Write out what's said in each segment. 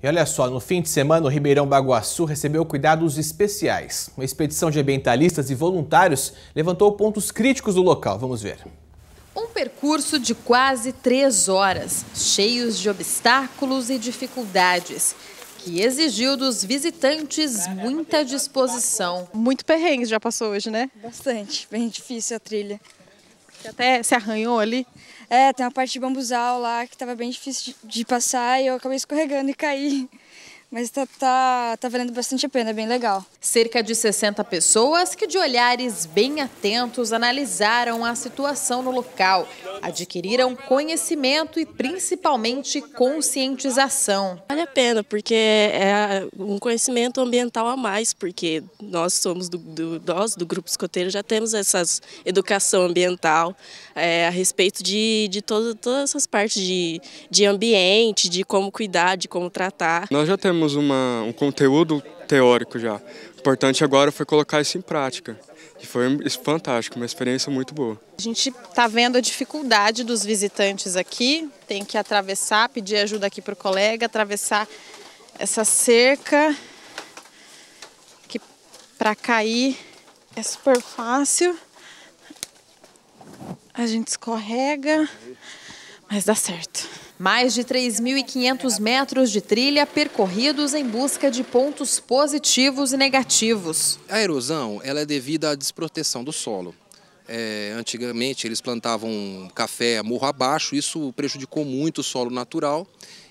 E olha só, no fim de semana, o Ribeirão Baguaçu recebeu cuidados especiais. Uma expedição de ambientalistas e voluntários levantou pontos críticos do local. Vamos ver. Um percurso de quase três horas, cheios de obstáculos e dificuldades que exigiu dos visitantes muita disposição. Muito perrengue já passou hoje, né? Bastante, bem difícil a trilha. Que até se arranhou ali. É, tem uma parte de bambuzal lá que estava bem difícil de, de passar e eu acabei escorregando e caí mas está tá, tá valendo bastante a pena, é bem legal. Cerca de 60 pessoas que, de olhares bem atentos, analisaram a situação no local, adquiriram conhecimento e principalmente conscientização. Vale a pena, porque é um conhecimento ambiental a mais, porque nós somos do, do, nós, do Grupo Escoteiro, já temos essa educação ambiental é, a respeito de, de todo, todas essas partes de, de ambiente, de como cuidar, de como tratar. Nós já temos tínhamos uma, um conteúdo teórico já. O importante agora foi colocar isso em prática. E foi fantástico, uma experiência muito boa. A gente está vendo a dificuldade dos visitantes aqui, tem que atravessar, pedir ajuda aqui para o colega, atravessar essa cerca, que para cair é super fácil. A gente escorrega, mas dá certo. Mais de 3.500 metros de trilha percorridos em busca de pontos positivos e negativos. A erosão ela é devida à desproteção do solo. É, antigamente eles plantavam café morro abaixo, isso prejudicou muito o solo natural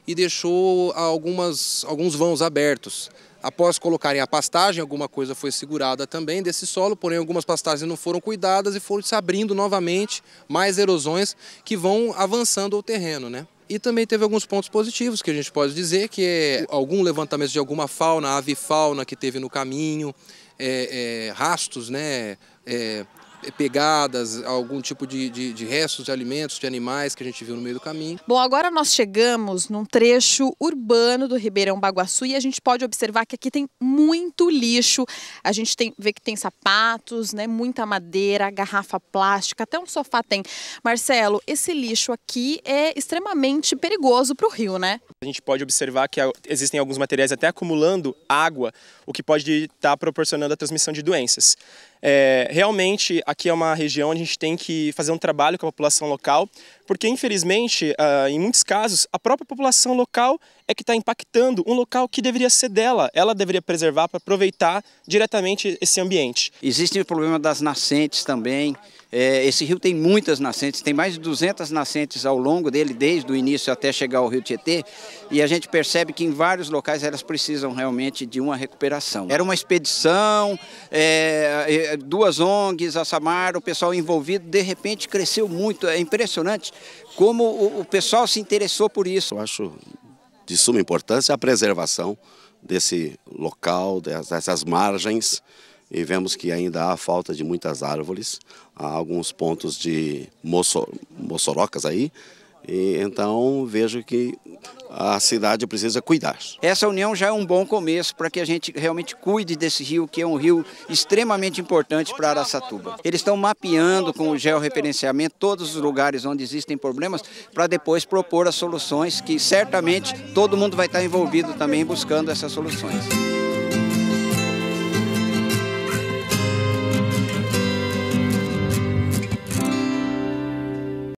e deixou algumas, alguns vãos abertos. Após colocarem a pastagem, alguma coisa foi segurada também desse solo, porém algumas pastagens não foram cuidadas e foram se abrindo novamente mais erosões que vão avançando o terreno. Né? E também teve alguns pontos positivos que a gente pode dizer, que é algum levantamento de alguma fauna, fauna que teve no caminho, é, é, rastros, né? É, eh, pegadas, algum tipo de, de, de, restos de alimentos, de animais que a gente viu no meio do caminho. Bom, agora nós chegamos num trecho urbano do Ribeirão Baguaçu e a gente pode observar que aqui tem muito lixo. A gente tem, vê que tem sapatos, né, muita madeira, garrafa plástica, até um sofá tem. Marcelo, esse lixo aqui é extremamente perigoso para o rio, né? A gente pode observar que existem alguns materiais até acumulando água, o que pode estar tá proporcionando a transmissão de doenças. É, realmente, a aqui é uma região onde a gente tem que fazer um trabalho com a população local, porque infelizmente, ah, em muitos casos, a própria população local é que está impactando um local que deveria ser dela. Ela deveria preservar para aproveitar diretamente esse ambiente. Existe o problema das nascentes também, é, esse rio tem muitas nascentes, tem mais de 200 nascentes ao longo dele, desde o início até chegar ao rio Tietê, e a gente percebe que em vários locais elas precisam realmente de uma recuperação. Era uma expedição, é, é duas ONGs, a Samar, o pessoal envolvido, de repente cresceu muito, é impressionante como o, o pessoal se interessou por isso. Eu acho de suma importância a preservação desse local, dessas margens, e vemos que ainda há falta de muitas árvores, há alguns pontos de moçorocas aí, e então vejo que a cidade precisa cuidar. Essa união já é um bom começo para que a gente realmente cuide desse rio, que é um rio extremamente importante para Araçatuba. Eles estão mapeando com o georreferenciamento todos os lugares onde existem problemas para depois propor as soluções que certamente todo mundo vai estar envolvido também buscando essas soluções.